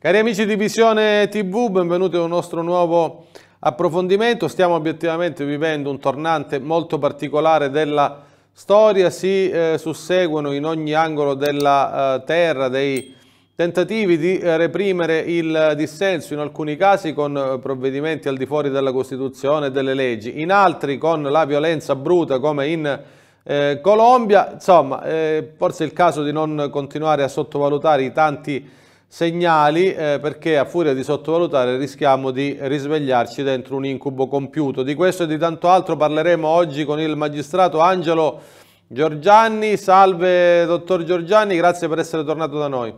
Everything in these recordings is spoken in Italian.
Cari amici di Visione TV, benvenuti a un nostro nuovo approfondimento. Stiamo obiettivamente vivendo un tornante molto particolare della storia. Si eh, susseguono in ogni angolo della eh, terra dei tentativi di eh, reprimere il dissenso, in alcuni casi con eh, provvedimenti al di fuori della Costituzione e delle leggi, in altri con la violenza bruta come in eh, Colombia. Insomma, eh, forse è il caso di non continuare a sottovalutare i tanti segnali eh, perché a furia di sottovalutare rischiamo di risvegliarci dentro un incubo compiuto. Di questo e di tanto altro parleremo oggi con il magistrato Angelo Giorgianni. Salve dottor Giorgianni, grazie per essere tornato da noi.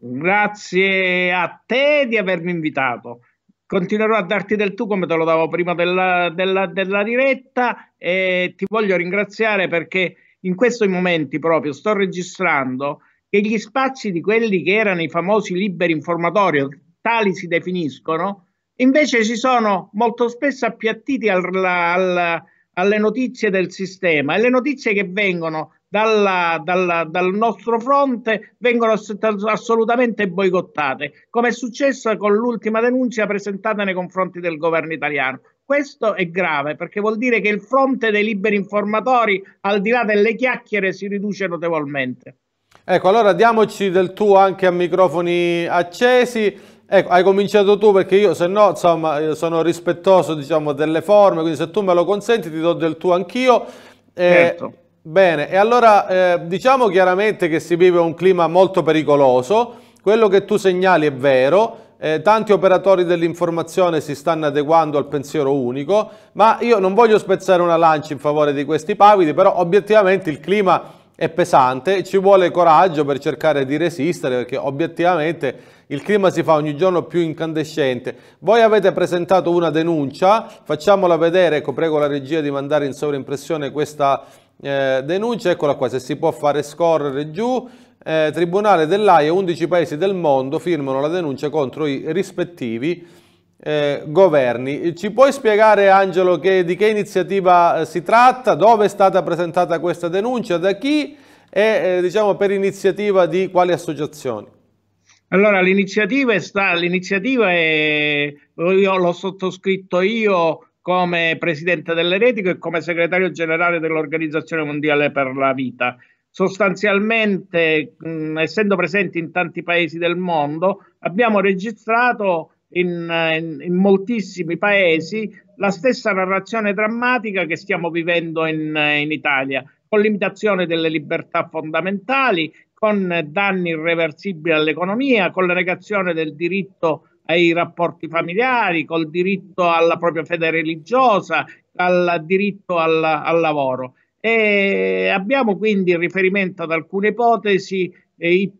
Grazie a te di avermi invitato. Continuerò a darti del tu come te lo davo prima della, della, della diretta e ti voglio ringraziare perché in questi momenti proprio sto registrando che gli spazi di quelli che erano i famosi liberi informatori, tali si definiscono, invece si sono molto spesso appiattiti al, al, alle notizie del sistema e le notizie che vengono dalla, dalla, dal nostro fronte vengono assolutamente boicottate, come è successo con l'ultima denuncia presentata nei confronti del governo italiano. Questo è grave perché vuol dire che il fronte dei liberi informatori, al di là delle chiacchiere, si riduce notevolmente. Ecco, allora diamoci del tu anche a microfoni accesi. Ecco, hai cominciato tu perché io se no insomma, sono rispettoso diciamo, delle forme, quindi se tu me lo consenti ti do del tu anch'io. Eh, certo. Bene, e allora eh, diciamo chiaramente che si vive un clima molto pericoloso, quello che tu segnali è vero, eh, tanti operatori dell'informazione si stanno adeguando al pensiero unico, ma io non voglio spezzare una lancia in favore di questi pavidi, però obiettivamente il clima è pesante, ci vuole coraggio per cercare di resistere perché obiettivamente il clima si fa ogni giorno più incandescente. Voi avete presentato una denuncia, facciamola vedere, ecco prego la regia di mandare in sovrimpressione questa eh, denuncia, eccola qua, se si può fare scorrere giù, eh, Tribunale dell'AIA, 11 paesi del mondo firmano la denuncia contro i rispettivi eh, governi. Ci puoi spiegare Angelo che, di che iniziativa eh, si tratta, dove è stata presentata questa denuncia, da chi e eh, diciamo per iniziativa di quali associazioni? Allora l'iniziativa è, sta, l'iniziativa è io l'ho sottoscritto io come presidente dell'Eretico e come segretario generale dell'Organizzazione Mondiale per la Vita. Sostanzialmente, mh, essendo presenti in tanti paesi del mondo, abbiamo registrato in, in, in, moltissimi paesi la stessa narrazione drammatica che stiamo vivendo in, in Italia, con limitazione delle libertà fondamentali, con danni irreversibili all'economia, con la negazione del diritto ai rapporti familiari, col diritto alla propria fede religiosa, al diritto alla, al lavoro. E abbiamo quindi riferimento ad alcune ipotesi eh,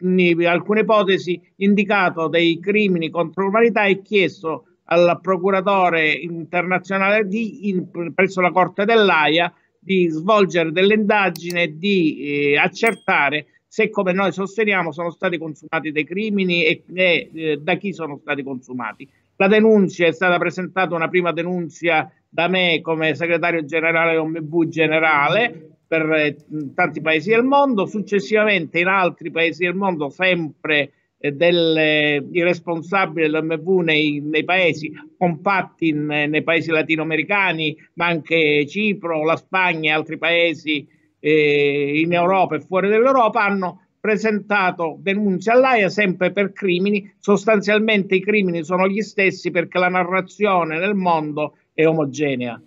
alcune ipotesi, indicato dei crimini contro l'umanità e chiesto al procuratore internazionale di, in, presso la Corte dell'AIA di svolgere delle indagini e di eh, accertare se come noi sosteniamo sono stati consumati dei crimini e, e eh, da chi sono stati consumati. La denuncia è stata presentata una prima denuncia da me come segretario generale OMB generale per eh, tanti paesi del mondo, successivamente in altri paesi del mondo sempre eh, delle, i responsabili dell'OMV nei, nei, paesi compatti, in, eh, nei paesi latinoamericani, ma anche Cipro, la Spagna e altri paesi eh, in Europa e fuori dell'Europa hanno presentato denunce all'AIA sempre per crimini, sostanzialmente i crimini sono gli stessi perché la narrazione nel mondo è omogenea.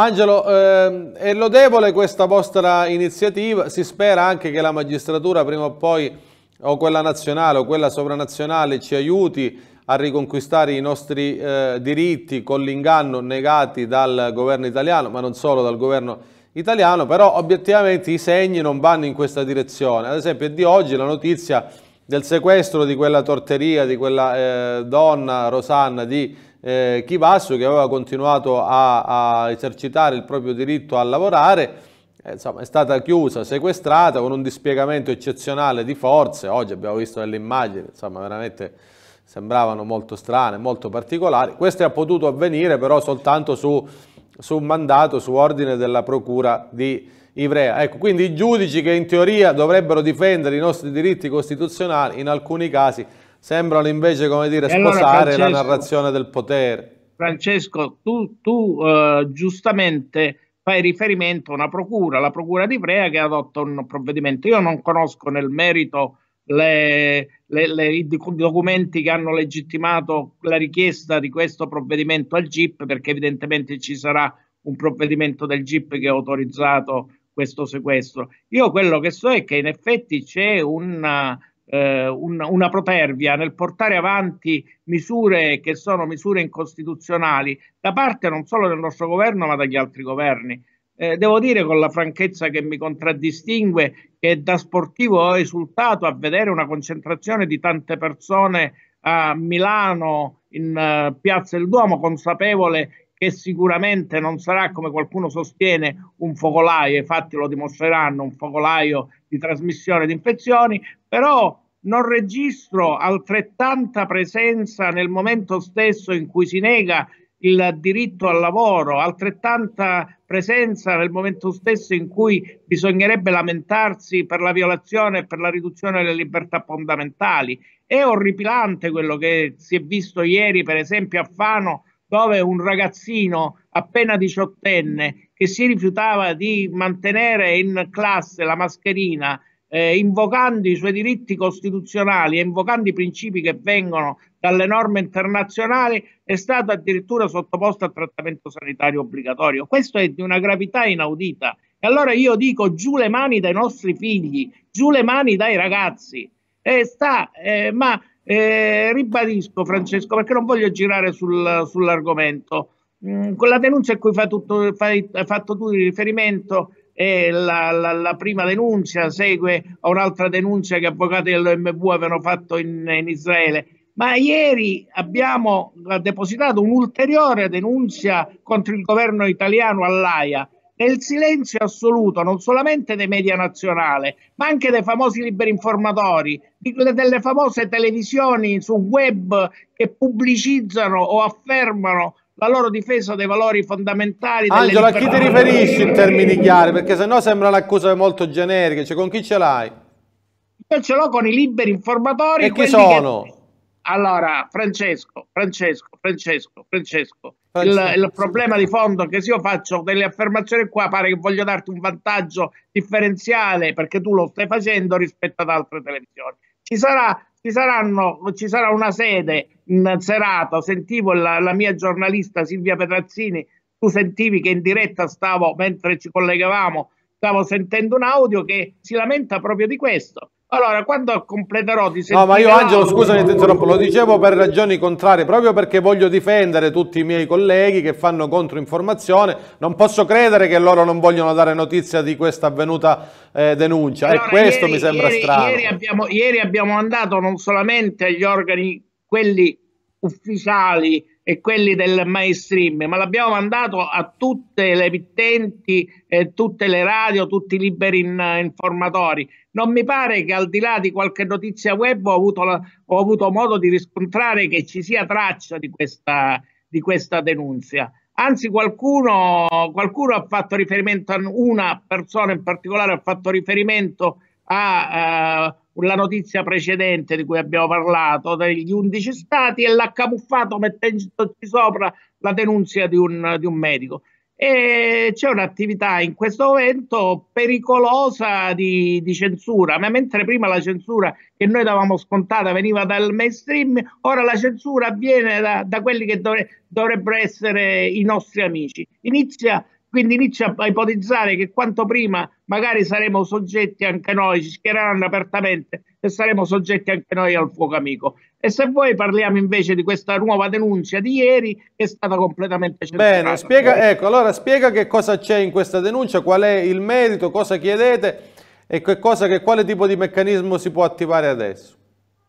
Angelo, ehm, è lodevole questa vostra iniziativa, si spera anche che la magistratura prima o poi, o quella nazionale o quella sovranazionale, ci aiuti a riconquistare i nostri eh, diritti con l'inganno negati dal governo italiano, ma non solo dal governo italiano, però obiettivamente i segni non vanno in questa direzione. Ad esempio è di oggi la notizia del sequestro di quella torteria, di quella eh, donna Rosanna di eh, Chivasso che aveva continuato a, a, esercitare il proprio diritto a lavorare, eh, insomma, è stata chiusa, sequestrata con un dispiegamento eccezionale di forze, oggi abbiamo visto delle immagini, insomma veramente sembravano molto strane, molto particolari, questo è potuto avvenire però soltanto su, su mandato, su ordine della procura di Ivrea. Ecco, quindi i giudici che in teoria dovrebbero difendere i nostri diritti costituzionali in alcuni casi sembrano invece, come dire, sposare Francesco, la narrazione del potere. Francesco, tu, tu eh, giustamente fai riferimento a una procura, la procura di Prea che adotta un provvedimento. Io non conosco nel merito le, le, le, i documenti che hanno legittimato la richiesta di questo provvedimento al GIP, perché evidentemente ci sarà un provvedimento del GIP che ha autorizzato questo sequestro. Io quello che so è che in effetti c'è una, eh, un, una protervia nel portare avanti misure che sono misure incostituzionali da parte non solo del nostro governo ma dagli altri governi. Eh, devo dire con la franchezza che mi contraddistingue che da sportivo ho esultato a vedere una concentrazione di tante persone a Milano in uh, Piazza del Duomo, consapevole che sicuramente non sarà come qualcuno sostiene un focolaio, infatti lo dimostreranno, un focolaio di trasmissione di infezioni, però non registro altrettanta presenza nel momento stesso in cui si nega il diritto al lavoro, altrettanta presenza nel momento stesso in cui bisognerebbe lamentarsi per la violazione e per la riduzione delle libertà fondamentali. È orripilante quello che si è visto ieri, per esempio a Fano, dove un ragazzino appena diciottenne che si rifiutava di mantenere in classe la mascherina eh, invocando i suoi diritti costituzionali e invocando i principi che vengono dalle norme internazionali, è stato addirittura sottoposto a trattamento sanitario obbligatorio. Questo è di una gravità inaudita. E allora io dico giù le mani dai nostri figli, giù le mani dai ragazzi. Eh, sta, eh, ma eh, ribadisco Francesco, perché non voglio girare sul, sull'argomento, mm, con la denuncia a cui fai, tutto, fai, hai fatto tu di riferimento e la, la, la, prima denuncia segue a un'altra denuncia che avvocati dell'OMV avevano fatto in, in Israele. Ma ieri abbiamo depositato un'ulteriore denuncia contro il governo italiano all'AIA nel silenzio assoluto non solamente dei media nazionali, ma anche dei famosi liberi informatori, delle famose televisioni sul web che pubblicizzano o affermano la loro difesa dei valori fondamentali. Angelo, a chi ti riferisci in termini chiari? Perché sennò sembra un'accusa molto generica, cioè con chi ce l'hai? Io ce l'ho con i liberi informatori. E chi sono? Che... Allora, Francesco, Francesco, Francesco, Francesco, Francesco. Il, il, problema di fondo è che se io faccio delle affermazioni qua pare che voglio darti un vantaggio differenziale perché tu lo stai facendo rispetto ad altre televisioni. Ci sarà ci, saranno, ci sarà una sede in serata, sentivo la, la mia giornalista Silvia Petrazzini, tu sentivi che in diretta stavo, mentre ci collegavamo, stavo sentendo un audio che si lamenta proprio di questo, allora, quando completerò ti di No, ma io Angelo, scusami, ti interrompo, lo dicevo per ragioni contrarie, proprio perché voglio difendere tutti i miei colleghi che fanno controinformazione, non posso credere che loro non vogliono dare notizia di questa avvenuta eh, denuncia allora, e questo ieri, mi sembra ieri, strano. Ieri abbiamo, ieri abbiamo mandato non solamente agli organi, quelli ufficiali e quelli del mainstream, ma l'abbiamo mandato a tutte le emittenti, eh, tutte le radio, tutti i liberi in, informatori. Non mi pare che al di là di qualche notizia web ho avuto, la, ho avuto modo di riscontrare che ci sia traccia di questa, di questa denunzia. Anzi, qualcuno, qualcuno, ha fatto riferimento a una persona in particolare, ha fatto riferimento a... Eh, la notizia precedente di cui abbiamo parlato degli 11 stati e l'ha camuffato mettendoci sopra la denuncia di un, di un medico. E c'è un'attività in questo momento pericolosa di, di, censura, ma mentre prima la censura che noi davamo scontata veniva dal mainstream, ora la censura viene da, da quelli che dovre, dovrebbero essere i nostri amici. Inizia quindi inizia a ipotizzare che quanto prima magari saremo soggetti anche noi, ci schiereranno apertamente e saremo soggetti anche noi al fuoco amico. E se voi parliamo invece di questa nuova denuncia di ieri che è stata completamente censurata. Bene, spiega, ecco, allora spiega che cosa c'è in questa denuncia, qual è il merito, cosa chiedete e che cosa, che, quale tipo di meccanismo si può attivare adesso.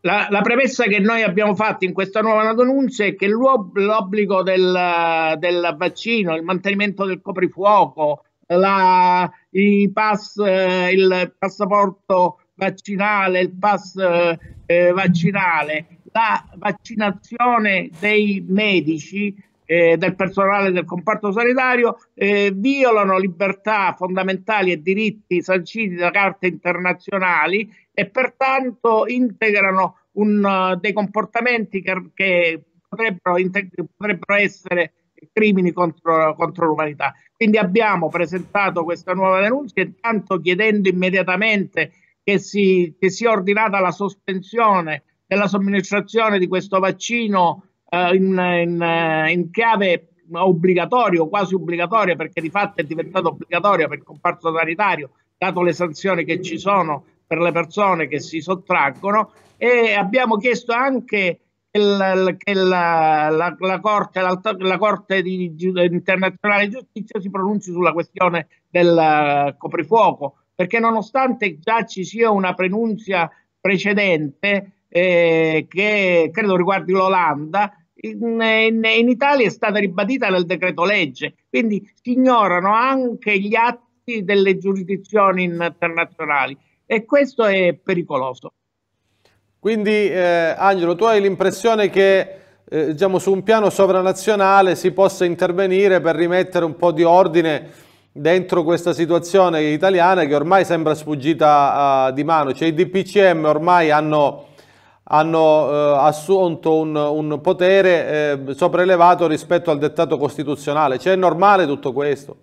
La, la, premessa che noi abbiamo fatto in questa nuova denuncia è che l'obbligo del, del, vaccino, il mantenimento del coprifuoco, la, pass, eh, il passaporto vaccinale, il pass eh, vaccinale, la vaccinazione dei medici eh, del personale del comparto sanitario eh, violano libertà fondamentali e diritti sanciti da carte internazionali e pertanto integrano un, uh, dei comportamenti che, che potrebbero, potrebbero, essere crimini contro, contro l'umanità. Quindi abbiamo presentato questa nuova denuncia, intanto chiedendo immediatamente che, si, che sia ordinata la sospensione della somministrazione di questo vaccino eh, in, in, eh, in, chiave obbligatorio, quasi obbligatorio, perché di fatto è diventato obbligatorio per il comparto sanitario, dato le sanzioni che ci sono per le persone che si sottraggono e abbiamo chiesto anche il, che la, la, la, Corte, la corte di, di, internazionale di giustizia si pronunci sulla questione del eh, coprifuoco, perché nonostante già ci sia una pronunzia precedente eh, che credo riguardi l'Olanda, in, in, in Italia è stata ribadita nel decreto legge, quindi si ignorano anche gli atti delle giurisdizioni internazionali e questo è pericoloso. Quindi eh, Angelo, tu hai l'impressione che eh, diciamo, su un piano sovranazionale si possa intervenire per rimettere un po' di ordine dentro questa situazione italiana che ormai sembra sfuggita uh, di mano, cioè i DPCM ormai hanno hanno eh, assunto un, un potere eh, sopraelevato rispetto al dettato costituzionale. Cioè è normale tutto questo?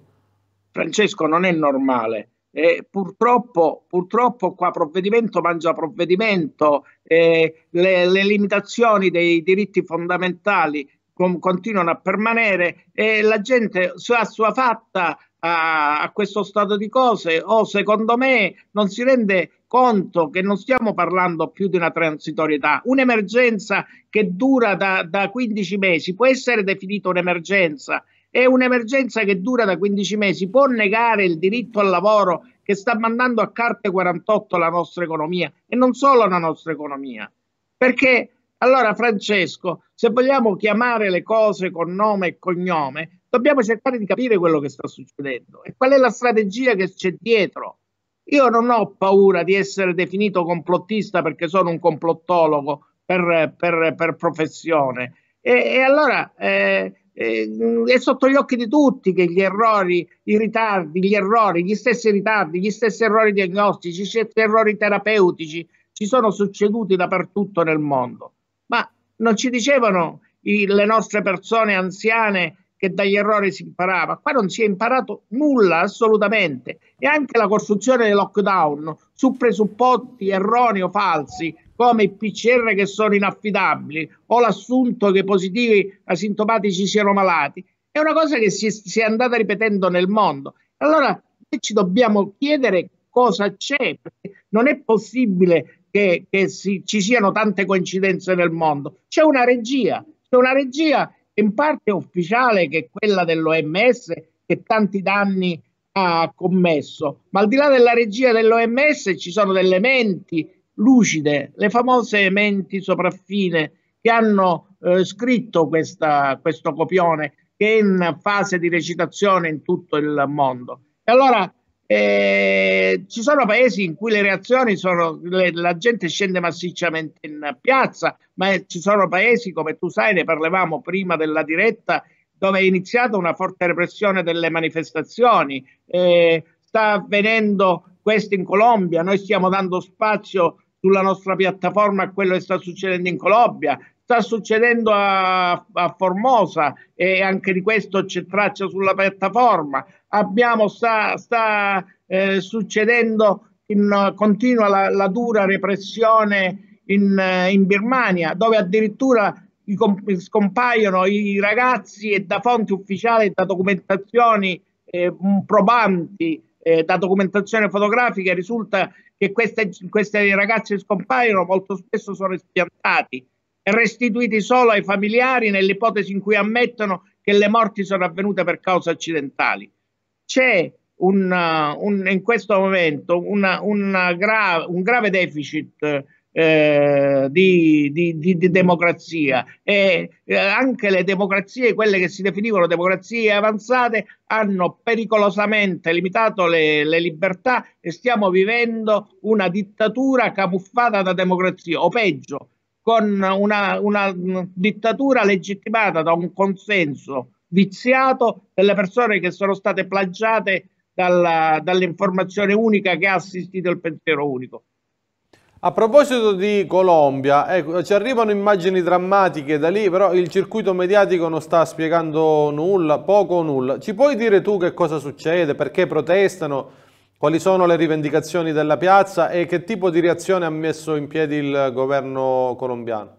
Francesco, non è normale. Eh, purtroppo, purtroppo qua provvedimento mangia provvedimento, le, le, limitazioni dei diritti fondamentali com- continuano a permanere e la gente a sua fatta a, a questo stato di cose o secondo me non si rende conto che non stiamo parlando più di una transitorietà, un'emergenza che dura da, da 15 mesi può essere definita un'emergenza e un'emergenza che dura da 15 mesi può negare il diritto al lavoro che sta mandando a carte 48 la nostra economia e non solo la nostra economia. Perché allora Francesco, se vogliamo chiamare le cose con nome e cognome, dobbiamo cercare di capire quello che sta succedendo e qual è la strategia che c'è dietro. Io non ho paura di essere definito complottista perché sono un complottologo per, per, per professione. E, e allora eh, eh, è sotto gli occhi di tutti che gli errori, i ritardi, gli errori, gli stessi ritardi, gli stessi errori diagnostici, gli stessi errori terapeutici ci sono succeduti dappertutto nel mondo. Ma non ci dicevano i, le nostre persone anziane che dagli errori si imparava. Qua non si è imparato nulla assolutamente e anche la costruzione del lockdown su presupposti erronei o falsi come i PCR che sono inaffidabili o l'assunto che i positivi asintomatici siano malati è una cosa che si, si è andata ripetendo nel mondo. Allora noi ci dobbiamo chiedere cosa c'è, perché non è possibile che, che si, ci siano tante coincidenze nel mondo. C'è una regia, c'è una regia in parte ufficiale che è quella dell'OMS che tanti danni ha commesso, ma al di là della regia dell'OMS ci sono delle menti lucide, le famose menti sopraffine che hanno eh, scritto questa, questo copione che è in fase di recitazione in tutto il mondo. E allora eh, ci sono paesi in cui le reazioni sono le, la gente scende massicciamente in piazza, ma ci sono paesi, come tu sai, ne parlavamo prima della diretta, dove è iniziata una forte repressione delle manifestazioni. Eh, sta avvenendo questo in Colombia, noi stiamo dando spazio sulla nostra piattaforma a quello che sta succedendo in Colombia, sta succedendo a, a, Formosa e anche di questo c'è traccia sulla piattaforma. Abbiamo, sta, sta eh, succedendo in continua la, la dura repressione in, eh, in, Birmania, dove addirittura scompaiono i ragazzi e da fonti ufficiali e da documentazioni eh, probanti, eh, da documentazione fotografica risulta che queste, questi ragazzi scompaiono, molto spesso sono espiantati restituiti solo ai familiari nell'ipotesi in cui ammettono che le morti sono avvenute per cause accidentali. C'è un, uh, un, in questo momento una, una gra un grave deficit eh, di, di, di, di, democrazia e eh, anche le democrazie, quelle che si definivano democrazie avanzate, hanno pericolosamente limitato le, le libertà e stiamo vivendo una dittatura camuffata da democrazia o peggio con una, una dittatura legittimata da un consenso viziato delle persone che sono state plagiate dalla, dall'informazione unica che ha assistito il pensiero unico. A proposito di Colombia, ecco, ci arrivano immagini drammatiche da lì, però il circuito mediatico non sta spiegando nulla, poco o nulla. Ci puoi dire tu che cosa succede, perché protestano? Quali sono le rivendicazioni della piazza e che tipo di reazione ha messo in piedi il governo colombiano?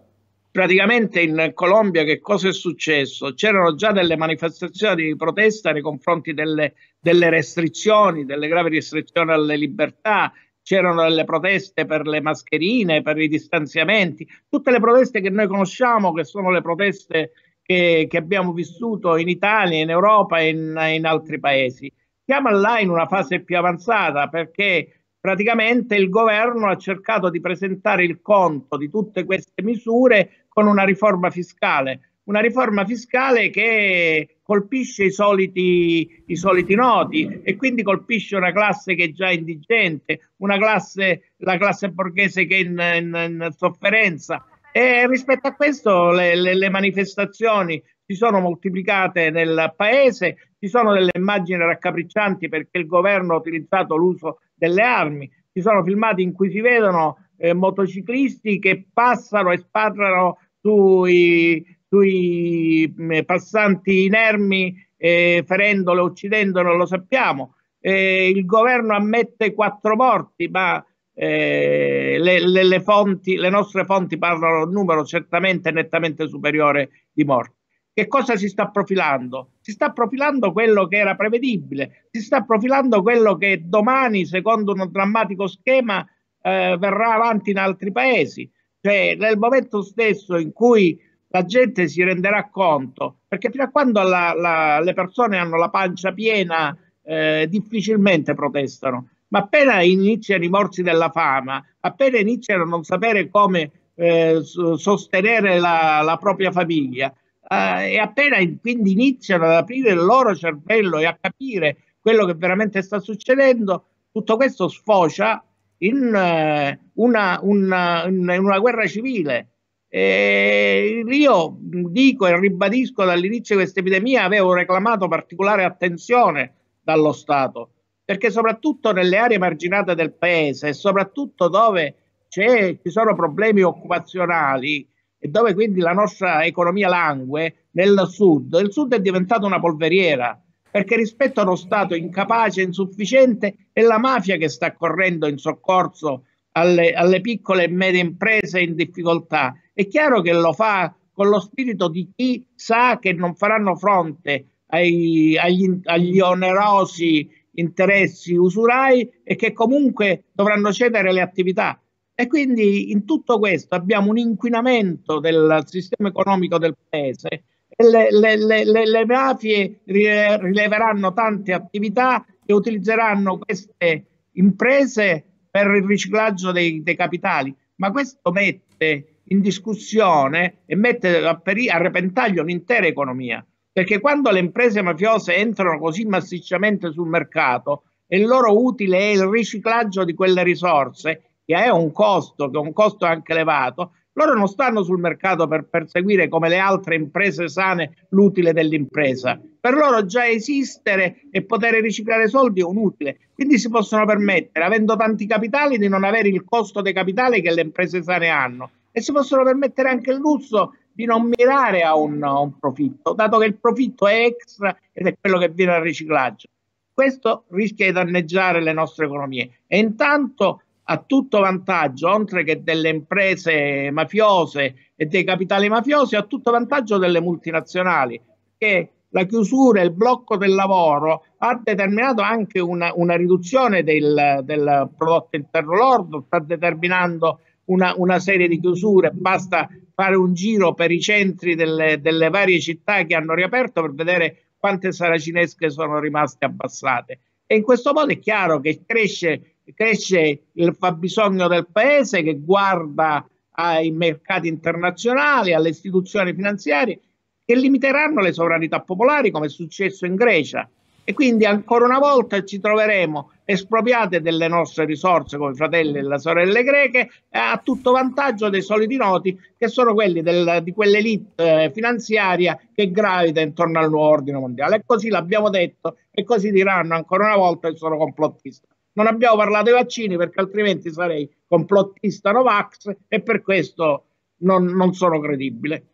Praticamente in Colombia che cosa è successo? C'erano già delle manifestazioni di protesta nei confronti delle, delle restrizioni, delle gravi restrizioni alle libertà, c'erano delle proteste per le mascherine, per i distanziamenti, tutte le proteste che noi conosciamo, che sono le proteste che, che abbiamo vissuto in Italia, in Europa e in, in, altri paesi. Siamo là in una fase più avanzata perché praticamente il governo ha cercato di presentare il conto di tutte queste misure con una riforma fiscale, una riforma fiscale che colpisce i soliti, i soliti noti e quindi colpisce una classe che è già indigente, una classe, la classe borghese che è in, in, in sofferenza. E rispetto a questo le, le, le manifestazioni si sono moltiplicate nel paese ci sono delle immagini raccapriccianti perché il governo ha utilizzato l'uso delle armi, ci sono filmati in cui si vedono eh, motociclisti che passano e sparano sui, sui mh, mm, passanti inermi eh, ferendolo, uccidendolo, lo sappiamo. Eh, il governo ammette quattro morti, ma eh, le, le, le, fonti, le nostre fonti parlano di un numero certamente nettamente superiore di morti. Che cosa si sta profilando? Si sta profilando quello che era prevedibile, si sta profilando quello che domani, secondo un drammatico schema, eh, verrà avanti in altri paesi. Cioè, nel momento stesso in cui la gente si renderà conto, perché fino a quando la, la, le persone hanno la pancia piena, eh, difficilmente protestano. Ma appena iniziano i morsi della fama, appena iniziano a non sapere come eh, sostenere la, la propria famiglia, eh, e appena quindi iniziano ad aprire il loro cervello e a capire quello che veramente sta succedendo, tutto questo sfocia in eh, una, una, in una guerra civile. E io dico e ribadisco dall'inizio di questa epidemia avevo reclamato particolare attenzione dallo Stato, perché soprattutto nelle aree marginate del paese e soprattutto dove ci sono problemi occupazionali, e dove quindi la nostra economia langue nel sud, il sud è diventato una polveriera perché rispetto a uno Stato incapace, insufficiente, è la mafia che sta correndo in soccorso alle, alle piccole e medie imprese in difficoltà. È chiaro che lo fa con lo spirito di chi sa che non faranno fronte ai, agli, agli onerosi interessi usurai e che comunque dovranno cedere le attività. E quindi in tutto questo abbiamo un inquinamento del sistema economico del paese le, le, le, le, mafie rileveranno tante attività e utilizzeranno queste imprese per il riciclaggio dei, dei capitali, ma questo mette in discussione e mette a, peri- a repentaglio l'intera economia, perché quando le imprese mafiose entrano così massicciamente sul mercato e il loro utile è il riciclaggio di quelle risorse che è un costo, che è un costo anche elevato, loro non stanno sul mercato per perseguire come le altre imprese sane l'utile dell'impresa. Per loro già esistere e poter riciclare soldi è un utile. Quindi si possono permettere, avendo tanti capitali, di non avere il costo dei capitali che le imprese sane hanno. E si possono permettere anche il lusso di non mirare a un, a un profitto, dato che il profitto è extra ed è quello che viene al riciclaggio. Questo rischia di danneggiare le nostre economie. E intanto a tutto vantaggio, oltre che delle imprese mafiose e dei capitali mafiosi, a tutto vantaggio delle multinazionali, perché la chiusura e il blocco del lavoro ha determinato anche una, una riduzione del, del, prodotto interno lordo, sta determinando una, una, serie di chiusure, basta fare un giro per i centri delle, delle varie città che hanno riaperto per vedere quante saracinesche sono rimaste abbassate. E in questo modo è chiaro che cresce cresce il fabbisogno del paese che guarda ai mercati internazionali, alle istituzioni finanziarie che limiteranno le sovranità popolari come è successo in Grecia e quindi ancora una volta ci troveremo espropriate delle nostre risorse come fratelli e le sorelle greche eh, a tutto vantaggio dei soliti noti che sono quelli del, di quell'elite eh, finanziaria che gravita intorno al nuovo ordine mondiale. E così l'abbiamo detto e così diranno ancora una volta che sono complottisti. Non abbiamo parlato dei vaccini perché altrimenti sarei complottista Novax e per questo non, non sono credibile.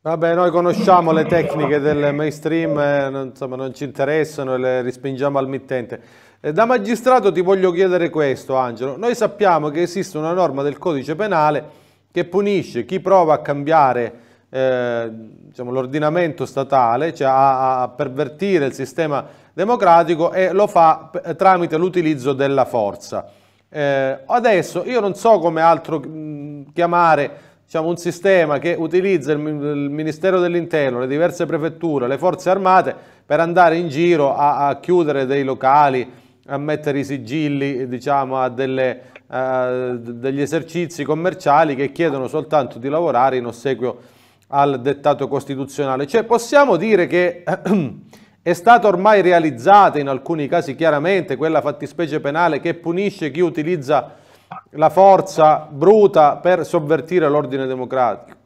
Vabbè, noi conosciamo le tecniche del mainstream, eh, non, insomma, non ci interessano e le rispingiamo al mittente. Eh, da magistrato ti voglio chiedere questo, Angelo. Noi sappiamo che esiste una norma del codice penale che punisce chi prova a cambiare eh, diciamo, l'ordinamento statale, cioè a, a, pervertire il sistema democratico e lo fa tramite l'utilizzo della forza. Eh, adesso io non so come altro chiamare diciamo, un sistema che utilizza il, il Ministero dell'Interno, le diverse prefetture, le forze armate per andare in giro a, a chiudere dei locali, a mettere i sigilli diciamo, a delle, eh, degli esercizi commerciali che chiedono soltanto di lavorare in ossequio al dettato costituzionale. Cioè possiamo dire che eh, è stata ormai realizzata in alcuni casi chiaramente quella fattispecie penale che punisce chi utilizza la forza bruta per sovvertire l'ordine democratico.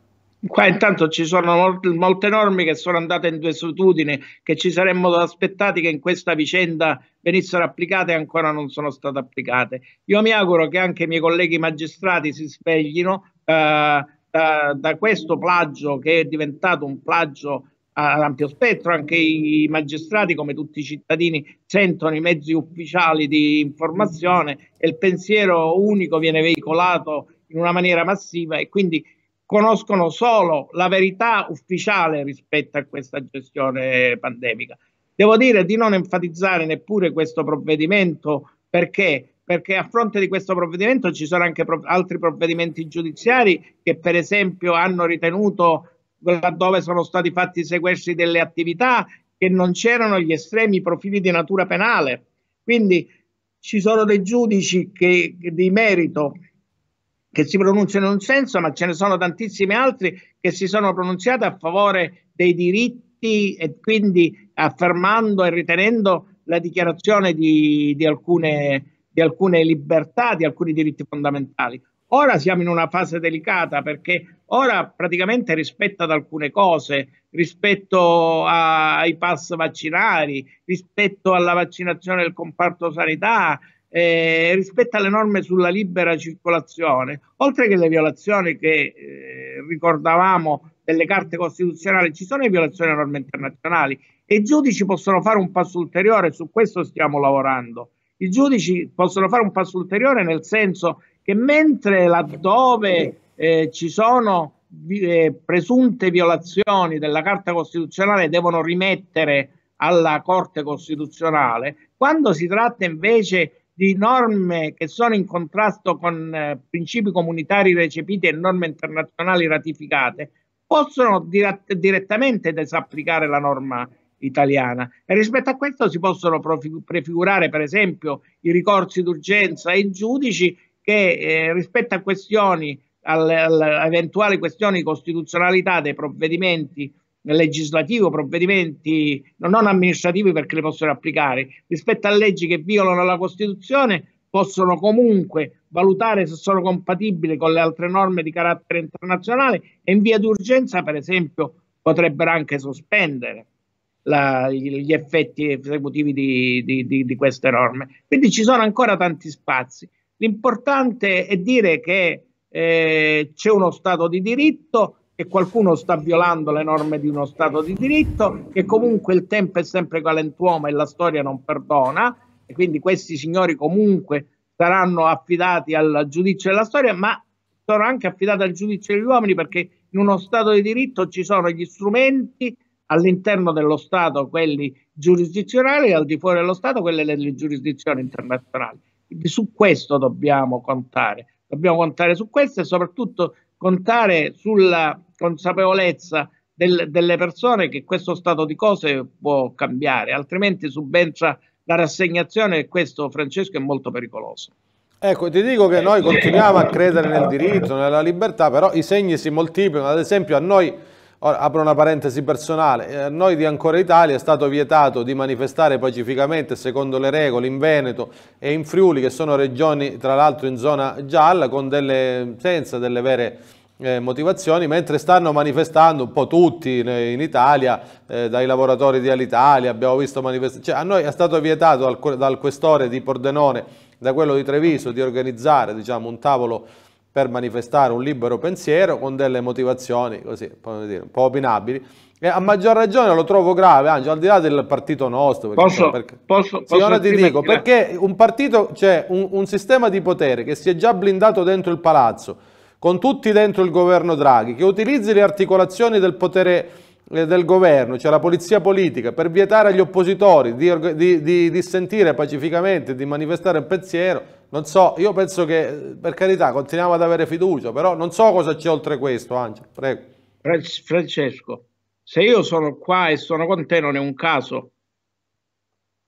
Qua intanto ci sono molte, norme che sono andate in desuetudine, che ci saremmo aspettati che in questa vicenda venissero applicate e ancora non sono state applicate. Io mi auguro che anche i miei colleghi magistrati si sveglino, eh, da, da questo plagio che è diventato un plagio ad ampio spettro, anche i magistrati, come tutti i cittadini, sentono i mezzi ufficiali di informazione e il pensiero unico viene veicolato in una maniera massiva e quindi conoscono solo la verità ufficiale rispetto a questa gestione pandemica. Devo dire di non enfatizzare neppure questo provvedimento perché perché a fronte di questo provvedimento ci sono anche prov- altri provvedimenti giudiziari che per esempio hanno ritenuto laddove sono stati fatti i sequestri delle attività che non c'erano gli estremi profili di natura penale. Quindi ci sono dei giudici che, di merito che si pronunciano in un senso, ma ce ne sono tantissimi altri che si sono pronunciati a favore dei diritti e quindi affermando e ritenendo la dichiarazione di, di alcune di alcune libertà, di alcuni diritti fondamentali. Ora siamo in una fase delicata perché ora praticamente rispetto ad alcune cose, rispetto a, ai pass vaccinari, rispetto alla vaccinazione del comparto sanità, eh, rispetto alle norme sulla libera circolazione, oltre che le violazioni che eh, ricordavamo delle carte costituzionali, ci sono le violazioni alle norme internazionali e i giudici possono fare un passo ulteriore, su questo stiamo lavorando i giudici possono fare un passo ulteriore nel senso che mentre laddove eh, ci sono eh, presunte violazioni della Carta Costituzionale devono rimettere alla Corte Costituzionale, quando si tratta invece di norme che sono in contrasto con eh, principi comunitari recepiti e norme internazionali ratificate, possono dirat- direttamente disapplicare la norma italiana. E rispetto a questo si possono prefigurare, per esempio, i ricorsi d'urgenza ai giudici che eh, rispetto a questioni, alle, alle, eventuali questioni di costituzionalità dei provvedimenti legislativi, provvedimenti non amministrativi perché le possono applicare, rispetto a leggi che violano la Costituzione, possono comunque valutare se sono compatibili con le altre norme di carattere internazionale e in via d'urgenza, per esempio, potrebbero anche sospendere la, gli effetti esecutivi di, di, di, di, queste norme. Quindi ci sono ancora tanti spazi. L'importante è dire che eh, c'è uno Stato di diritto, che qualcuno sta violando le norme di uno Stato di diritto, che comunque il tempo è sempre calentuomo e la storia non perdona, e quindi questi signori comunque saranno affidati al giudice della storia, ma sono anche affidati al giudice degli uomini perché in uno Stato di diritto ci sono gli strumenti all'interno dello Stato quelli giurisdizionali e al di fuori dello Stato quelle delle giurisdizioni internazionali. Quindi su questo dobbiamo contare, dobbiamo contare su questo e soprattutto contare sulla consapevolezza del, delle persone che questo stato di cose può cambiare, altrimenti subentra la rassegnazione e questo Francesco è molto pericoloso. Ecco, ti dico che eh, noi continuiamo a credere nel diritto, nella libertà, però i segni si moltiplicano, ad esempio a noi Ora, apro una parentesi personale, a eh, noi di Ancora Italia è stato vietato di manifestare pacificamente secondo le regole in Veneto e in Friuli, che sono regioni tra l'altro in zona gialla, delle, senza delle vere eh, motivazioni, mentre stanno manifestando un po' tutti in, in Italia, eh, dai lavoratori di Alitalia, abbiamo visto manifestazioni, cioè, a noi è stato vietato dal, dal questore di Pordenone, da quello di Treviso, di organizzare diciamo, un tavolo per manifestare un libero pensiero con delle motivazioni così, dire, un po' opinabili. E a maggior ragione lo trovo grave, Angelo, al di là del partito nostro. Perché, posso, perché, posso, signora, posso ti dico, perché un partito, cioè un, un sistema di potere che si è già blindato dentro il palazzo, con tutti dentro il governo Draghi, che utilizzi le articolazioni del potere eh, del governo, cioè la polizia politica, per vietare agli oppositori di, di, di dissentire pacificamente, di manifestare un pensiero, non so, io penso che per carità continuiamo ad avere fiducia, però non so cosa c'è oltre questo, Angelo, prego. Francesco, se io sono qua e sono con te non è un caso,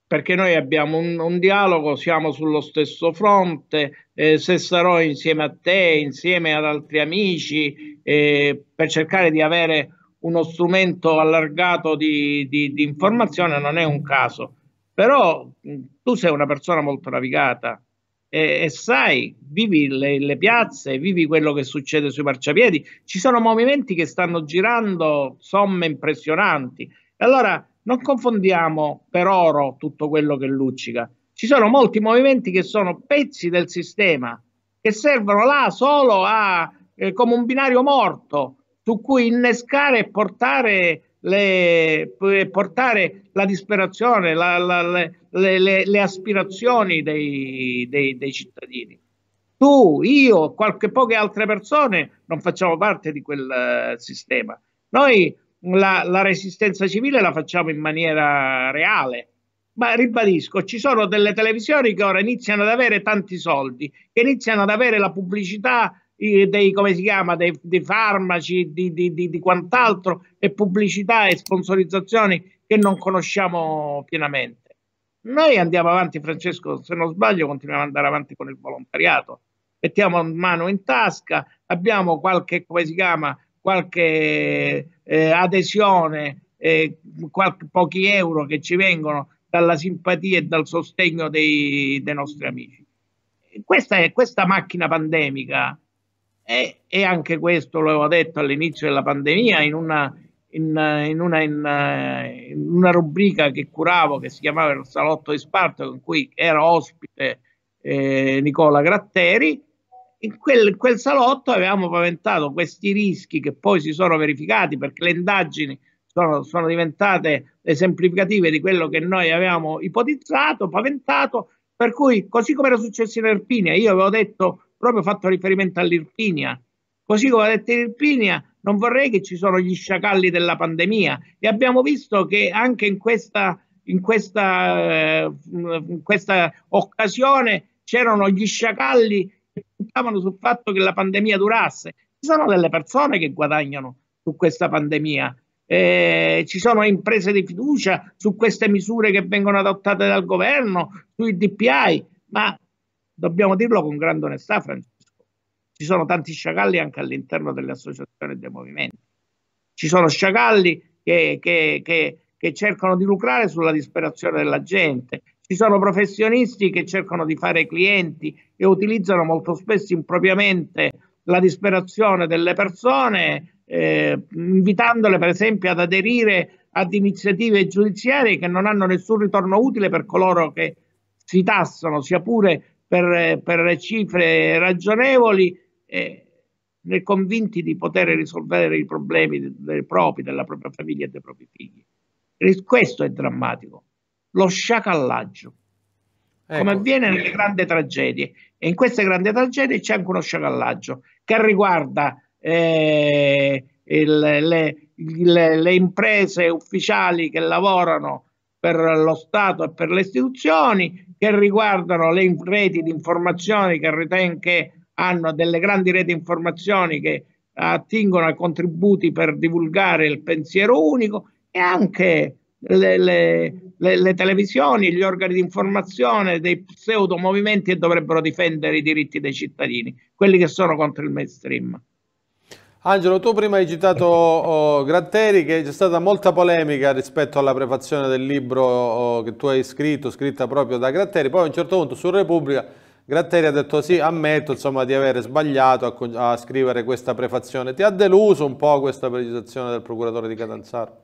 perché noi abbiamo un, un dialogo, siamo sullo stesso fronte, eh, se sarò insieme a te, insieme ad altri amici, eh, per cercare di avere uno strumento allargato di, di, di informazione non è un caso. Però tu sei una persona molto navigata, e, e sai, vivi le, le, piazze, vivi quello che succede sui marciapiedi, ci sono movimenti che stanno girando somme impressionanti. E allora non confondiamo per oro tutto quello che luccica. Ci sono molti movimenti che sono pezzi del sistema, che servono là solo a, eh, come un binario morto su cui innescare e portare le, portare la disperazione, la, la, le, le, le, aspirazioni dei, dei, dei, cittadini. Tu, io, qualche poche altre persone non facciamo parte di quel eh, sistema. Noi la, la resistenza civile la facciamo in maniera reale. Ma ribadisco, ci sono delle televisioni che ora iniziano ad avere tanti soldi, che iniziano ad avere la pubblicità dei, come si chiama, dei, dei farmaci, di, di, di, di, quant'altro, e pubblicità e sponsorizzazioni che non conosciamo pienamente. Noi andiamo avanti, Francesco, se non sbaglio, continuiamo ad andare avanti con il volontariato. Mettiamo mano in tasca, abbiamo qualche, come si chiama, qualche eh, adesione, eh, qualche, pochi euro che ci vengono dalla simpatia e dal sostegno dei, dei nostri amici. Questa è questa macchina pandemica e, e, anche questo lo avevo detto all'inizio della pandemia in una, in, in, una, in una, rubrica che curavo che si chiamava Il Salotto di Sparta, con cui era ospite eh, Nicola Gratteri. In quel, in quel salotto avevamo paventato questi rischi che poi si sono verificati perché le indagini sono, sono, diventate esemplificative di quello che noi avevamo ipotizzato, paventato, per cui così come era successo in Erpinia, io avevo detto proprio fatto riferimento all'Irpinia. Così come ha detto l'Irpinia, non vorrei che ci sono gli sciacalli della pandemia e abbiamo visto che anche in questa, in questa, eh, in questa occasione c'erano gli sciacalli che puntavano sul fatto che la pandemia durasse. Ci sono delle persone che guadagnano su questa pandemia, eh, ci sono imprese di fiducia su queste misure che vengono adottate dal governo, sui DPI, ma dobbiamo dirlo con grande onestà, Francesco, ci sono tanti sciagalli anche all'interno delle associazioni e dei movimenti. Ci sono sciagalli che, che, che, che cercano di lucrare sulla disperazione della gente, ci sono professionisti che cercano di fare clienti e utilizzano molto spesso impropriamente la disperazione delle persone, eh, invitandole per esempio ad aderire ad iniziative giudiziarie che non hanno nessun ritorno utile per coloro che si tassano, sia pure per, per cifre ragionevoli eh, convinti di poter risolvere i problemi dei propri, della propria famiglia e dei propri figli. Questo è drammatico, lo sciacallaggio, ecco. come avviene nelle grandi tragedie. E in queste grandi tragedie c'è anche uno sciacallaggio che riguarda eh, il, le, le, le, imprese ufficiali che lavorano per lo Stato e per le istituzioni, che riguardano le reti di informazioni che, riten- che hanno delle grandi reti di informazioni che attingono ai contributi per divulgare il pensiero unico e anche le, le, le, le, televisioni, gli organi di informazione dei pseudo movimenti che dovrebbero difendere i diritti dei cittadini, quelli che sono contro il mainstream. Angelo, tu prima hai citato oh, Gratteri che c'è stata molta polemica rispetto alla prefazione del libro oh, che tu hai scritto, scritta proprio da Gratteri, poi a un certo punto su Repubblica Gratteri ha detto sì, ammetto insomma, di avere sbagliato a, a, scrivere questa prefazione. Ti ha deluso un po' questa precisazione del procuratore di Catanzaro?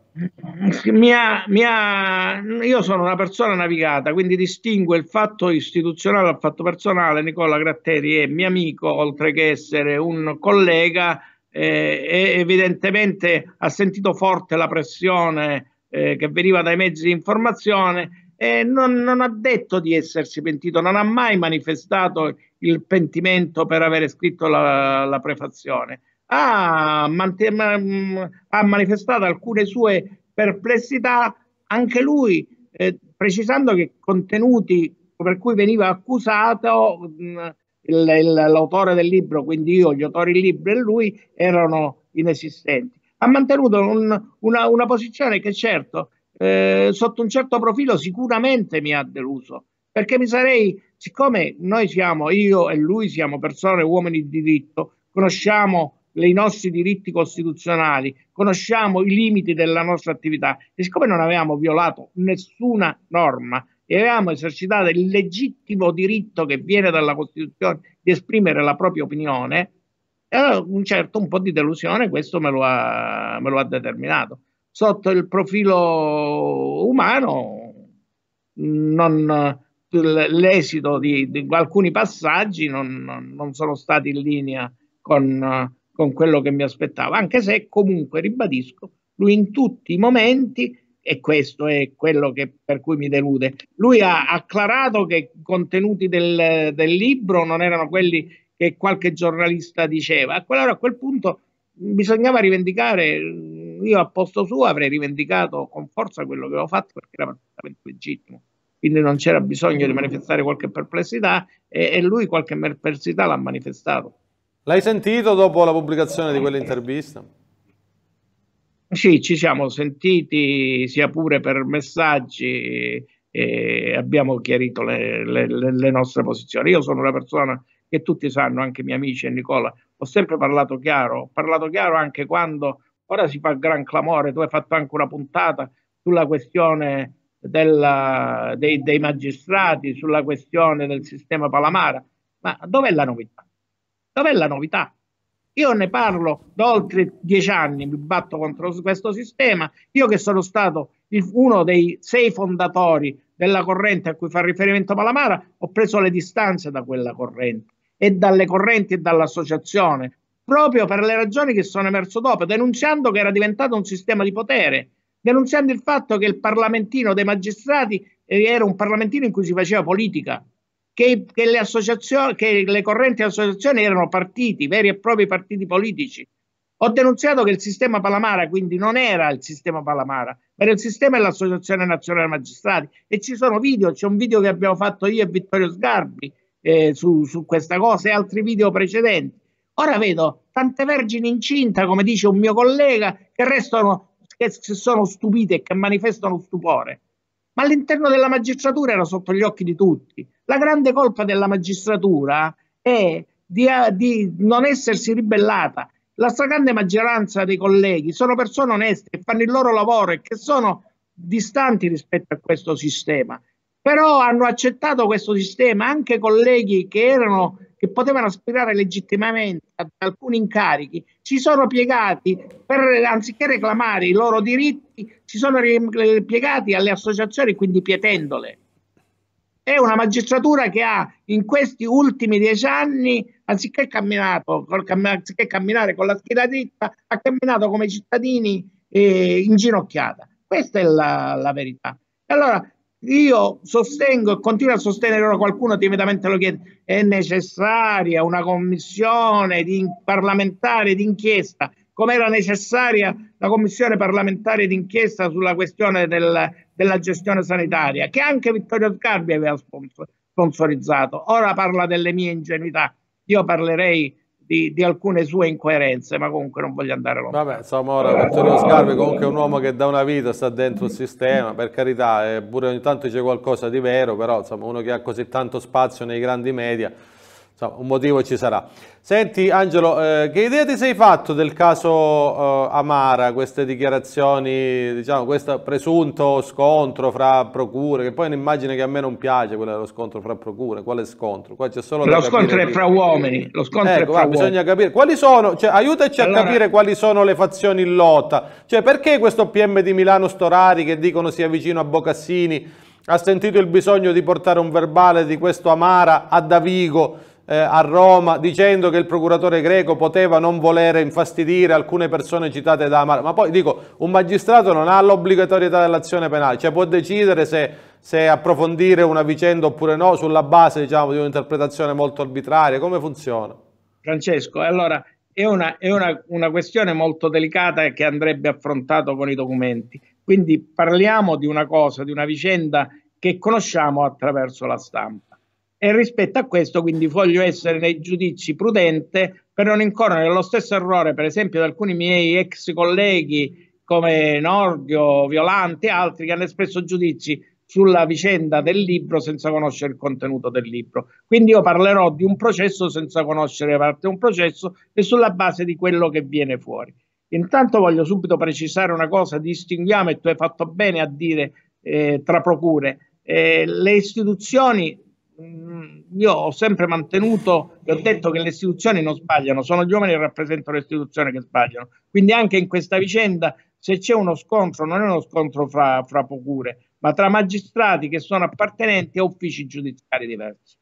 Mia, mia, io sono una persona navigata, quindi distingo il fatto istituzionale dal fatto personale. Nicola Gratteri è mio amico, oltre che essere un collega eh, evidentemente ha sentito forte la pressione eh, che veniva dai mezzi di informazione e non, non, ha detto di essersi pentito, non ha mai manifestato il pentimento per aver scritto la, la prefazione. Ha, mante- mm, ha, manifestato alcune sue perplessità anche lui, eh, precisando che contenuti per cui veniva accusato mh, mm, l'autore del libro, quindi io, gli autori del libro e lui erano inesistenti. Ha mantenuto un, una, una, posizione che certo, eh, sotto un certo profilo, sicuramente mi ha deluso, perché mi sarei, siccome noi siamo, io e lui siamo persone, uomini di diritto, conosciamo i nostri diritti costituzionali, conosciamo i limiti della nostra attività e siccome non avevamo violato nessuna norma, e avevamo esercitato il legittimo diritto che viene dalla Costituzione di esprimere la propria opinione, e un certo un po' di delusione questo me lo ha, me lo ha determinato. Sotto il profilo umano, non, l'esito di, di, alcuni passaggi non, non, sono stati in linea con, con quello che mi aspettavo, anche se comunque, ribadisco, lui in tutti i momenti e questo è quello che, per cui mi delude. Lui ha acclarato che i contenuti del, del libro non erano quelli che qualche giornalista diceva. Allora a quel punto bisognava rivendicare, mm, io a posto suo avrei rivendicato con forza quello che avevo fatto perché era perfettamente legittimo. Quindi non c'era bisogno di manifestare qualche perplessità e, e lui qualche perplessità l'ha manifestato. L'hai sentito dopo la pubblicazione di quell'intervista? Sì, ci siamo sentiti sia pure per messaggi e abbiamo chiarito le, le, le nostre posizioni. Io sono una persona che tutti sanno, anche i miei amici e Nicola, ho sempre parlato chiaro, ho parlato chiaro anche quando ora si fa gran clamore, tu hai fatto anche una puntata sulla questione della, dei, dei, magistrati, sulla questione del sistema Palamara, ma dov'è la novità? Dov'è la novità? Io ne parlo da oltre dieci anni, mi batto contro questo sistema. Io che sono stato il, uno dei sei fondatori della corrente a cui fa riferimento Palamara, ho preso le distanze da quella corrente e dalle correnti e dall'associazione, proprio per le ragioni che sono emerso dopo, denunciando che era diventato un sistema di potere, denunciando il fatto che il parlamentino dei magistrati eh, era un parlamentino in cui si faceva politica che, che, le associazioni, che le correnti associazioni erano partiti, veri e propri partiti politici. Ho denunziato che il sistema Palamara quindi non era il sistema Palamara, ma era il sistema dell'Associazione Nazionale Magistrati e ci sono video, c'è un video che abbiamo fatto io e Vittorio Sgarbi eh, su, su questa cosa e altri video precedenti. Ora vedo tante vergini incinta, come dice un mio collega, che restano, che si sono stupite e che manifestano stupore. Ma all'interno della magistratura era sotto gli occhi di tutti. La grande colpa della magistratura è di, eh, di non essersi ribellata. La stragrande maggioranza dei colleghi sono persone oneste che fanno il loro lavoro e che sono distanti rispetto a questo sistema. Però hanno accettato questo sistema anche colleghi che erano che potevano aspirare legittimamente ad alcuni incarichi, si sono piegati per, anziché reclamare i loro diritti, si sono piegati alle associazioni, quindi pietendole. È una magistratura che ha in questi ultimi dieci anni, anziché, cam, anziché camminare con la schiena dritta, ha camminato come cittadini eh, inginocchiata. Questa è la, la verità. Allora, io sostengo e continuo a sostenere, ora qualcuno timidamente lo chiede, è necessaria una commissione di parlamentare d'inchiesta come era necessaria la commissione parlamentare d'inchiesta sulla questione del, della gestione sanitaria, che anche Vittorio Sgarbi aveva sponsorizzato. Ora parla delle mie ingenuità, io parlerei di, di, alcune sue incoerenze, ma comunque non voglio andare lontano. Vabbè, insomma, ora Vittorio Sgarbi comunque è un uomo che da una vita sta dentro il sistema, per carità, eh, pure ogni tanto c'è qualcosa di vero, però insomma, uno che ha così tanto spazio nei grandi media insomma, un motivo ci sarà. Senti Angelo, eh, che idea ti sei fatto del caso eh, Amara, queste dichiarazioni, diciamo, questo presunto scontro fra procure, che poi è un'immagine che a me non piace, quella dello scontro fra procure, quale scontro? Qua c'è solo lo scontro è fra uomini, lo scontro ecco, è fra va, bisogna capire, quali sono, cioè, aiutaci allora... a capire quali sono le fazioni in lotta, cioè perché questo PM di Milano Storari che dicono sia vicino a Bocassini ha sentito il bisogno di portare un verbale di questo Amara a Davigo, eh, a Roma dicendo che il procuratore greco poteva non volere infastidire alcune persone citate da Amaro, ma poi dico, un magistrato non ha l'obbligatorietà dell'azione penale, cioè può decidere se, se approfondire una vicenda oppure no sulla base diciamo, di un'interpretazione molto arbitraria, come funziona? Francesco, allora è, una, è una, una, questione molto delicata che andrebbe affrontato con i documenti. Quindi parliamo di una cosa, di una vicenda che conosciamo attraverso la stampa. E rispetto a questo, quindi, voglio essere nei giudizi prudente per non incorrere nello stesso errore, per esempio, di alcuni miei ex colleghi come Norgio, Violante e altri che hanno espresso giudizi sulla vicenda del libro senza conoscere il contenuto del libro. Quindi io parlerò di un processo senza conoscere parte di un processo e sulla base di quello che viene fuori. Intanto voglio subito precisare una cosa, distinguiamo e tu hai fatto bene a dire eh, tra procure. Eh, le istituzioni Mm, io ho sempre mantenuto e ho detto che le istituzioni non sbagliano, sono gli uomini che rappresentano le istituzioni che sbagliano. Quindi anche in questa vicenda, se c'è uno scontro, non è uno scontro fra, fra procure, ma tra magistrati che sono appartenenti a uffici giudiziari diversi.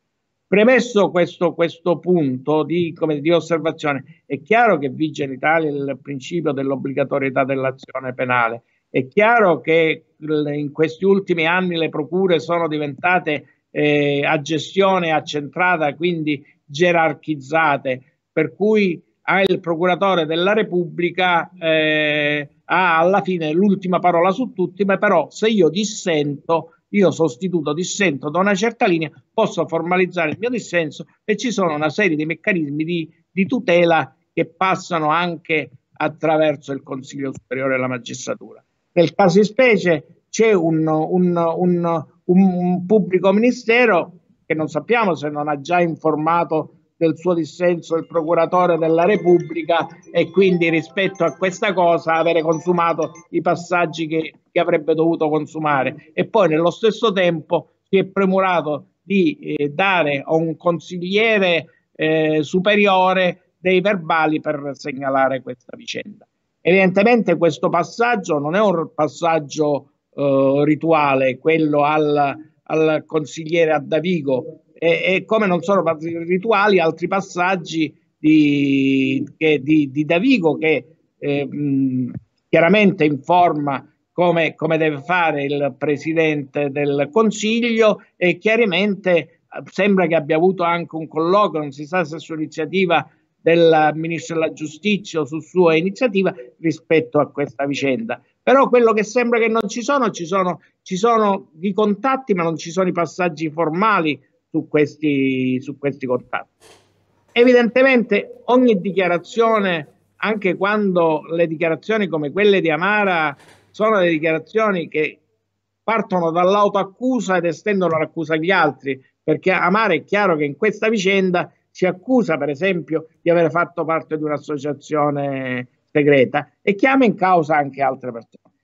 Premesso questo, questo punto di, come, di, osservazione, è chiaro che vige in Italia il principio dell'obbligatorietà dell'azione penale, è chiaro che in questi ultimi anni le procure sono diventate eh, a gestione accentrata, quindi gerarchizzate, per cui ah, il procuratore della Repubblica eh, ha alla fine l'ultima parola su tutti, ma però se io dissento, io sostituto dissento da una certa linea, posso formalizzare il mio dissenso e ci sono una serie di meccanismi di, di tutela che passano anche attraverso il Consiglio Superiore della Magistratura. Nel caso in specie c'è un, un, un, un, pubblico ministero che non sappiamo se non ha già informato del suo dissenso il procuratore della Repubblica e quindi rispetto a questa cosa avere consumato i passaggi che, che avrebbe dovuto consumare e poi nello stesso tempo si è premurato di eh, dare a un consigliere eh, superiore dei verbali per segnalare questa vicenda. Evidentemente questo passaggio non è un passaggio eh, rituale, quello al, al, consigliere a Davigo e, e come non sono rituali altri passaggi di, che, di, di Davigo che eh, mh, chiaramente informa come, come, deve fare il Presidente del Consiglio e chiaramente eh, sembra che abbia avuto anche un colloquio, non si sa se su iniziativa del Ministro della Giustizia o su sua iniziativa rispetto a questa vicenda. Però quello che sembra che non ci sono, ci sono, ci sono i contatti, ma non ci sono i passaggi formali su questi, su questi contatti. Evidentemente ogni dichiarazione, anche quando le dichiarazioni come quelle di Amara sono le dichiarazioni che partono dall'autoaccusa ed estendono l'accusa agli altri, perché Amara è chiaro che in questa vicenda si accusa per esempio di aver fatto parte di un'associazione segreta e chiama in causa anche altre persone.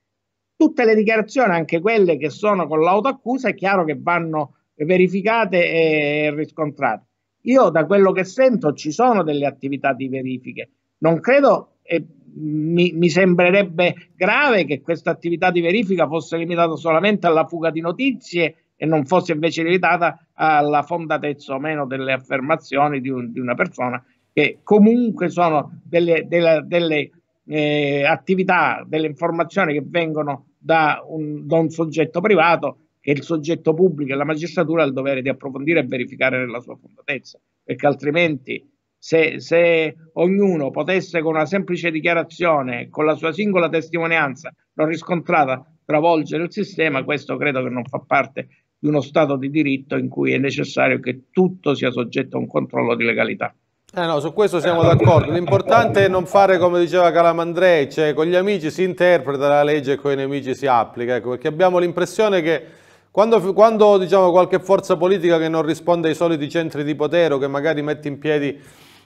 Tutte le dichiarazioni, anche quelle che sono con l'autoaccusa, è chiaro che vanno verificate e riscontrate. Io da quello che sento ci sono delle attività di verifiche. Non credo e mi, mi, sembrerebbe grave che questa attività di verifica fosse limitata solamente alla fuga di notizie e non fosse invece limitata alla fondatezza o meno delle affermazioni di, un, di una persona che comunque sono delle, della, delle eh, attività, delle informazioni che vengono da un, da un soggetto privato che il soggetto pubblico e la magistratura ha il dovere di approfondire e verificare nella sua fondatezza, perché altrimenti se, se, ognuno potesse con una semplice dichiarazione, con la sua singola testimonianza non riscontrata, travolgere il sistema, questo credo che non fa parte di uno Stato di diritto in cui è necessario che tutto sia soggetto a un controllo di legalità. Eh no, su questo siamo d'accordo. L'importante è non fare come diceva Calamandrei, cioè con gli amici si interpreta la legge e con i nemici si applica, ecco, perché abbiamo l'impressione che quando, quando diciamo, qualche forza politica che non risponde ai soliti centri di potere o che magari mette in piedi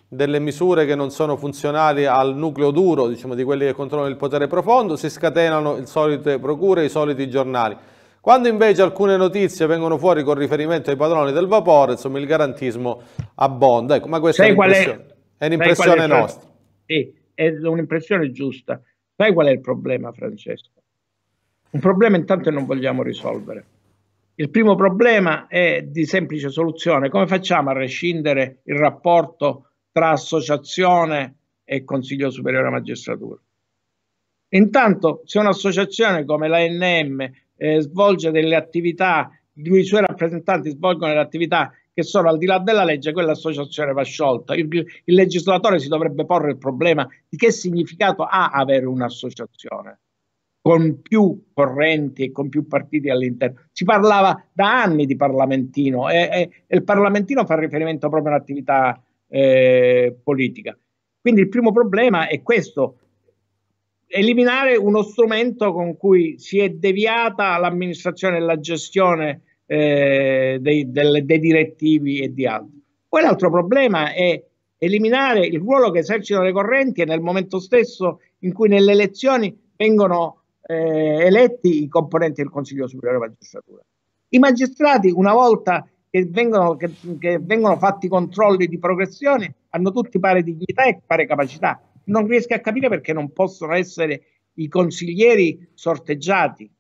delle misure che non sono funzionali al nucleo duro, diciamo, di quelli che controllano il potere profondo, si scatenano le solite procure, i soliti giornali. Quando invece alcune notizie vengono fuori con riferimento ai padroni del vapore, insomma il garantismo abbonda. Ecco, ma questa è, è, un'impressione nostra. Sì, è un'impressione giusta. Sai qual è il problema, Francesco? Un problema intanto non vogliamo risolvere. Il primo problema è di semplice soluzione. Come facciamo a rescindere il rapporto tra associazione e Consiglio Superiore Magistratura? Intanto se un'associazione come l'ANM eh, svolge delle attività, i suoi rappresentanti svolgono delle attività che sono al di là della legge, quell'associazione va sciolta. Il, il legislatore si dovrebbe porre il problema di che significato ha avere un'associazione con più correnti e con più partiti all'interno. Si parlava da anni di parlamentino e, e, e il parlamentino fa riferimento proprio all'attività eh, politica. Quindi il primo problema è questo, eliminare uno strumento con cui si è deviata l'amministrazione e la gestione eh, dei, del, dei, direttivi e di altro. Poi l'altro problema è eliminare il ruolo che esercitano le correnti e nel momento stesso in cui nelle elezioni vengono eh, eletti i componenti del Consiglio Superiore della Magistratura. I magistrati, una volta che vengono, che, che vengono fatti controlli di progressione, hanno tutti pari dignità e pari capacità non riesco a capire perché non possono essere i consiglieri sorteggiati,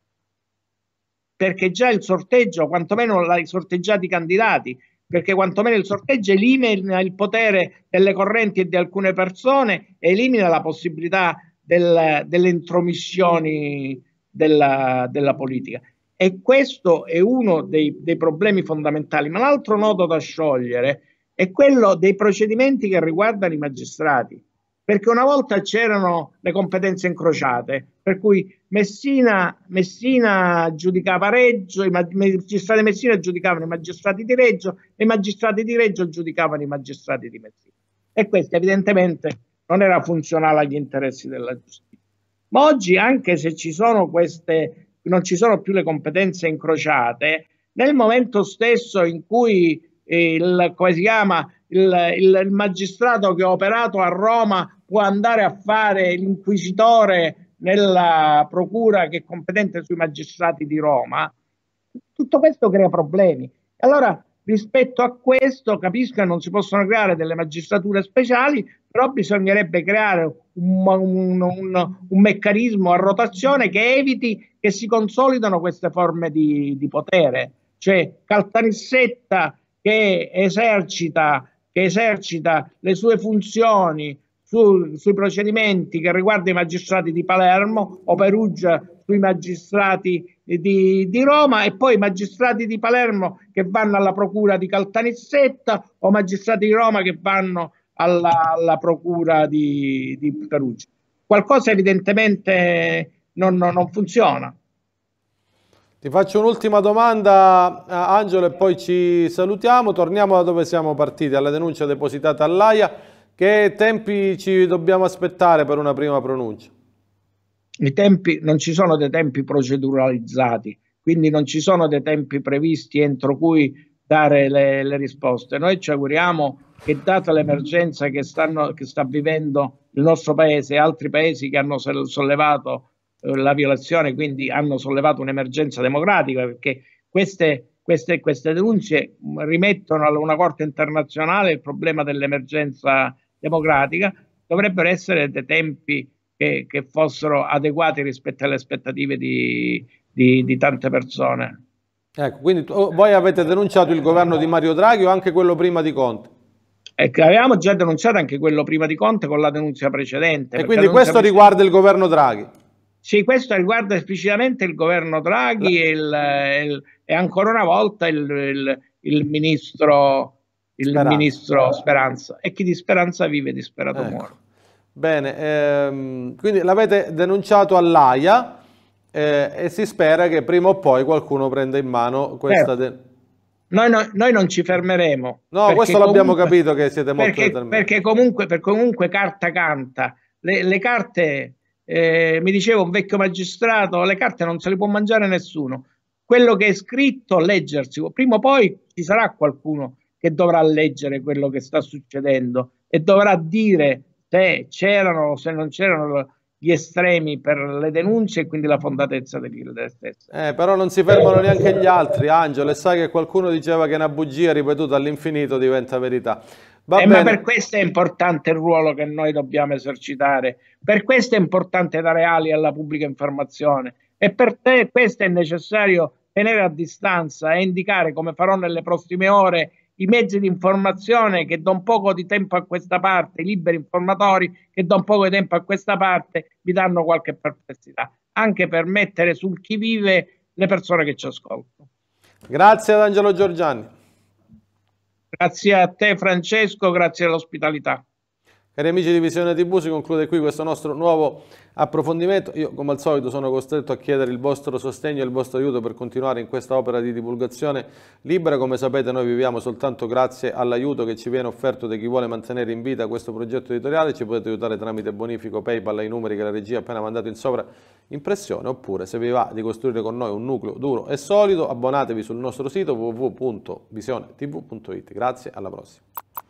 perché già il sorteggio, quantomeno i sorteggiati candidati, perché quantomeno il sorteggio elimina il potere delle correnti e di alcune persone, elimina la possibilità del, delle intromissioni della, della, politica. E questo è uno dei, dei problemi fondamentali. Ma l'altro nodo da sciogliere è quello dei procedimenti che riguardano i magistrati perché una volta c'erano le competenze incrociate, per cui Messina, Messina giudicava Reggio, i magistrati di Messina giudicavano i magistrati di Reggio e i magistrati di Reggio giudicavano i magistrati di Messina. E questo evidentemente non era funzionale agli interessi della giustizia. Ma oggi, anche se ci sono queste, non ci sono più le competenze incrociate, nel momento stesso in cui eh, il, come si chiama, il, il, il, magistrato che ha operato a Roma può andare a fare l'inquisitore nella procura che è competente sui magistrati di Roma, tutto questo crea problemi. Allora, rispetto a questo, capisco che non si possono creare delle magistrature speciali, però bisognerebbe creare un, un, un, un meccanismo a rotazione che eviti che si consolidano queste forme di, di potere. Cioè, Caltanissetta che esercita, che esercita le sue funzioni su, sui procedimenti che riguardano i magistrati di Palermo o Perugia sui magistrati di, di, Roma e poi magistrati di Palermo che vanno alla procura di Caltanissetta o magistrati di Roma che vanno alla, alla procura di, di, Perugia. Qualcosa evidentemente non, non, non funziona. Ti faccio un'ultima domanda eh, Angelo e poi ci salutiamo, torniamo da dove siamo partiti, alla denuncia depositata all'AIA che tempi ci dobbiamo aspettare per una prima pronuncia? I tempi, non ci sono dei tempi proceduralizzati, quindi non ci sono dei tempi previsti entro cui dare le, le risposte. Noi ci auguriamo che data l'emergenza che, stanno, che sta vivendo il nostro paese e altri paesi che hanno sollevato eh, la violazione, quindi hanno sollevato un'emergenza democratica, perché queste queste, queste, denunce rimettono a una Corte internazionale il problema dell'emergenza democratica, dovrebbero essere dei tempi che, che fossero adeguati rispetto alle aspettative di, di, di tante persone. Ecco, quindi tu, voi avete denunciato il governo di Mario Draghi o anche quello prima di Conte? Ecco, avevamo già denunciato anche quello prima di Conte con la denuncia precedente. E quindi questo riguarda il governo Draghi? Sì, questo riguarda esplicitamente il governo Draghi la... e, il, il, e, ancora una volta il, il ministro il Speranza. ministro Speranza e chi di Speranza vive disperato ecco. muore. Bene, ehm, quindi l'avete denunciato all'AIA eh, e si spera che prima o poi qualcuno prenda in mano questa... Certo. Noi, noi, noi, non ci fermeremo. No, questo l'abbiamo capito che siete molto perché, determinati. Perché comunque, per comunque carta canta. Le, le carte, eh, mi diceva un vecchio magistrato, le carte non se le può mangiare nessuno. Quello che è scritto, leggersi. Prima o poi ci sarà qualcuno che dovrà leggere quello che sta succedendo e dovrà dire se c'erano o se non c'erano gli estremi per le denunce e quindi la fondatezza delle stesse. Eh, però non si fermano neanche gli altri, Angelo, e sai che qualcuno diceva che una bugia ripetuta all'infinito diventa verità. Eh, ma per questo è importante il ruolo che noi dobbiamo esercitare, per questo è importante dare ali alla pubblica informazione e per te questo è necessario tenere a distanza e indicare come farò nelle prossime ore i mezzi di informazione che da un poco di tempo a questa parte, i liberi informatori che da un poco di tempo a questa parte mi danno qualche perplessità, anche per mettere sul chi vive le persone che ci ascoltano. Grazie ad Angelo Giorgiani. Grazie a te Francesco, grazie all'ospitalità. Cari amici di Visione TV, si conclude qui questo nostro nuovo approfondimento. Io, come al solito, sono costretto a chiedere il vostro sostegno e il vostro aiuto per continuare in questa opera di divulgazione libera. Come sapete, noi viviamo soltanto grazie all'aiuto che ci viene offerto da chi vuole mantenere in vita questo progetto editoriale. Ci potete aiutare tramite bonifico PayPal ai numeri che la regia ha appena mandato in sopra impressione, oppure, se vi va di costruire con noi un nucleo duro e solido, abbonatevi sul nostro sito www.visionetv.it. Grazie, alla prossima.